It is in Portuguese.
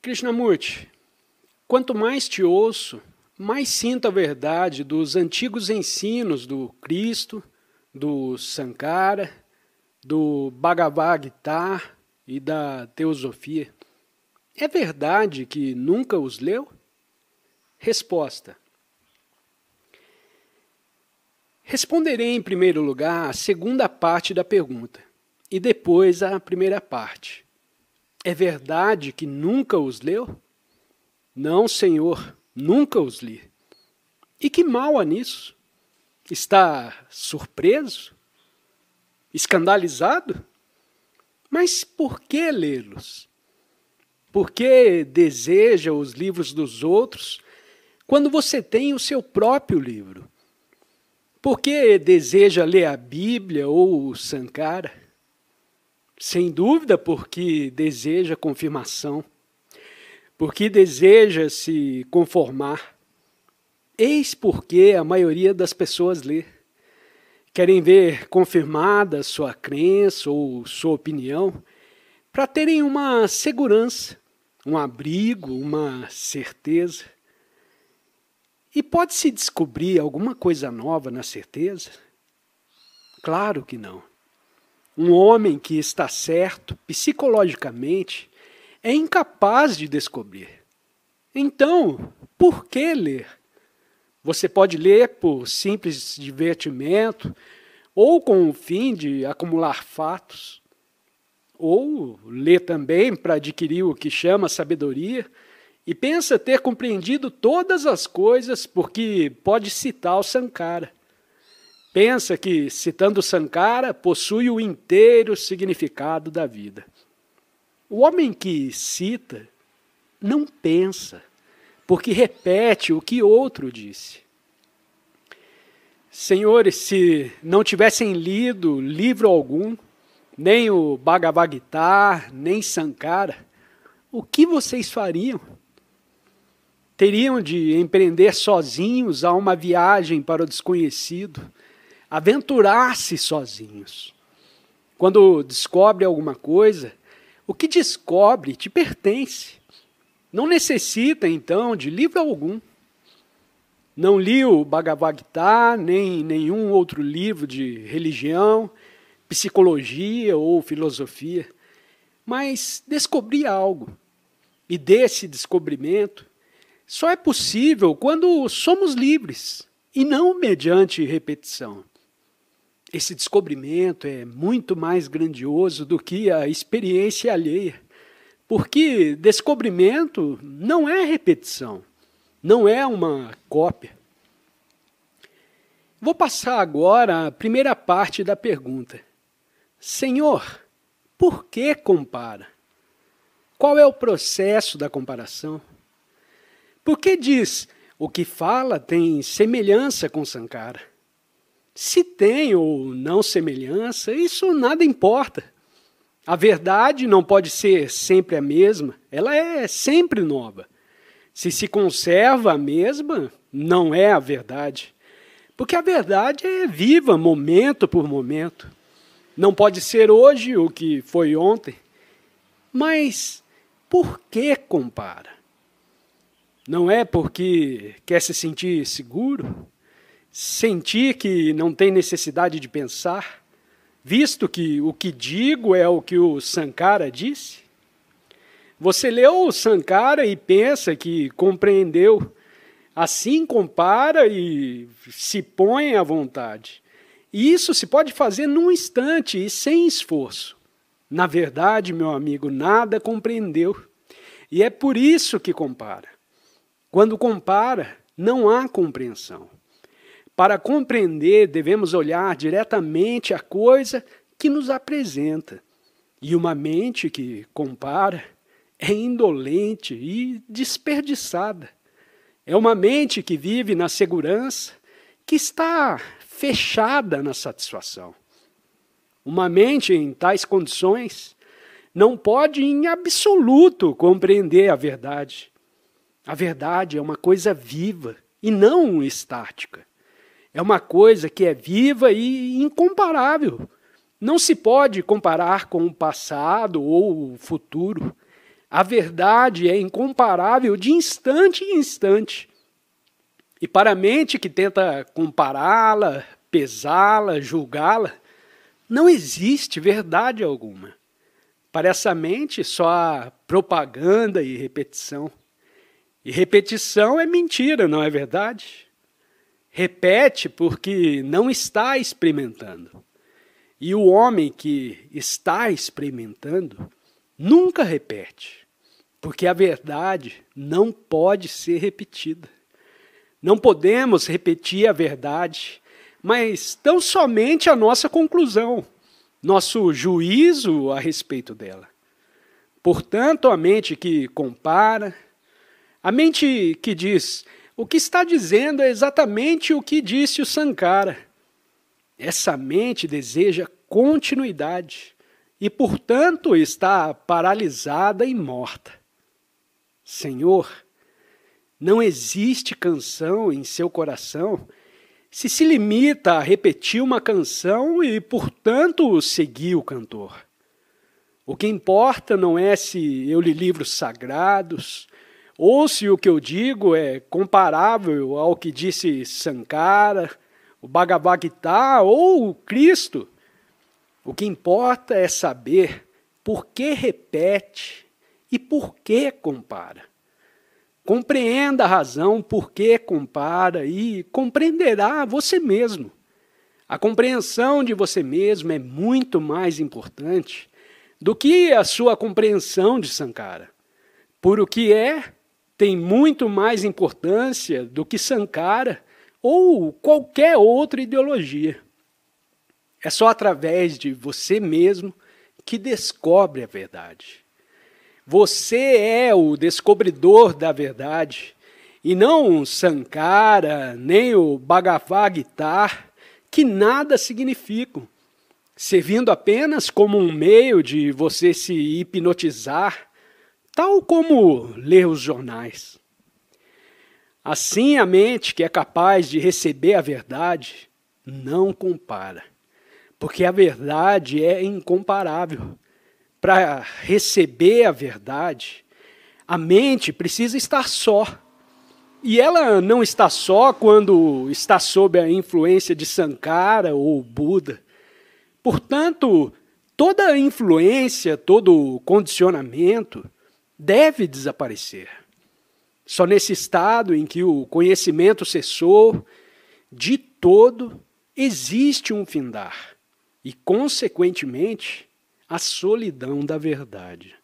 Krishnamurti, quanto mais te ouço, mais sinto a verdade dos antigos ensinos do Cristo, do Sankara, do Bhagavad Gita e da Teosofia. É verdade que nunca os leu? Resposta. Responderei em primeiro lugar a segunda parte da pergunta e depois a primeira parte é verdade que nunca os leu? Não, Senhor, nunca os li. E que mal há nisso? Está surpreso? Escandalizado? Mas por que lê-los? Por que deseja os livros dos outros quando você tem o seu próprio livro? Por que deseja ler a Bíblia ou o Sankara? Sem dúvida, porque deseja confirmação, porque deseja se conformar. Eis porque a maioria das pessoas lê. Querem ver confirmada sua crença ou sua opinião para terem uma segurança, um abrigo, uma certeza. E pode-se descobrir alguma coisa nova na certeza? Claro que não. Um homem que está certo psicologicamente é incapaz de descobrir. Então, por que ler? Você pode ler por simples divertimento ou com o fim de acumular fatos, ou ler também para adquirir o que chama sabedoria e pensa ter compreendido todas as coisas porque pode citar o Sankara pensa que, citando Sankara, possui o inteiro significado da vida. O homem que cita não pensa, porque repete o que outro disse. Senhores, se não tivessem lido livro algum, nem o Bhagavad Gita, nem Sankara, o que vocês fariam? Teriam de empreender sozinhos a uma viagem para o desconhecido, aventurar-se sozinhos. Quando descobre alguma coisa, o que descobre te pertence. Não necessita, então, de livro algum. Não li o Bhagavad Gita, nem nenhum outro livro de religião, psicologia ou filosofia, mas descobri algo. E desse descobrimento só é possível quando somos livres e não mediante repetição esse descobrimento é muito mais grandioso do que a experiência alheia. Porque descobrimento não é repetição, não é uma cópia. Vou passar agora a primeira parte da pergunta. Senhor, por que compara? Qual é o processo da comparação? Por que diz o que fala tem semelhança com Sankara? Se tem ou não semelhança, isso nada importa. A verdade não pode ser sempre a mesma, ela é sempre nova. Se se conserva a mesma, não é a verdade. Porque a verdade é viva, momento por momento. Não pode ser hoje o que foi ontem. Mas por que compara? Não é porque quer se sentir seguro? sentir que não tem necessidade de pensar, visto que o que digo é o que o Sankara disse? Você leu o Sankara e pensa que compreendeu, assim compara e se põe à vontade. E isso se pode fazer num instante e sem esforço. Na verdade, meu amigo, nada compreendeu. E é por isso que compara. Quando compara, não há compreensão. Para compreender, devemos olhar diretamente a coisa que nos apresenta. E uma mente que compara é indolente e desperdiçada. É uma mente que vive na segurança, que está fechada na satisfação. Uma mente em tais condições não pode, em absoluto, compreender a verdade. A verdade é uma coisa viva e não estática. É uma coisa que é viva e incomparável. Não se pode comparar com o passado ou o futuro. A verdade é incomparável de instante em instante. E para a mente que tenta compará-la, pesá-la, julgá-la, não existe verdade alguma. Para essa mente só há propaganda e repetição. E repetição é mentira, não é verdade? repete porque não está experimentando. E o homem que está experimentando nunca repete, porque a verdade não pode ser repetida. Não podemos repetir a verdade, mas tão somente a nossa conclusão, nosso juízo a respeito dela. Portanto, a mente que compara, a mente que diz, o que está dizendo é exatamente o que disse o Sankara. Essa mente deseja continuidade e, portanto, está paralisada e morta. Senhor, não existe canção em seu coração se se limita a repetir uma canção e, portanto, seguir o cantor. O que importa não é se eu lhe livros sagrados, ou se o que eu digo é comparável ao que disse Sankara, o Bhagavad Gita ou o Cristo. O que importa é saber por que repete e por que compara. Compreenda a razão por que compara e compreenderá você mesmo. A compreensão de você mesmo é muito mais importante do que a sua compreensão de Sankara. Por o que é tem muito mais importância do que Sankara ou qualquer outra ideologia. É só através de você mesmo que descobre a verdade. Você é o descobridor da verdade, e não Sankara, nem o Bhagavad Gita, que nada significam, servindo apenas como um meio de você se hipnotizar tal como ler os jornais. Assim, a mente que é capaz de receber a verdade não compara, porque a verdade é incomparável. Para receber a verdade, a mente precisa estar só. E ela não está só quando está sob a influência de Sankara ou Buda. Portanto, toda influência, todo condicionamento, deve desaparecer. Só nesse estado em que o conhecimento cessou, de todo existe um findar e, consequentemente, a solidão da verdade.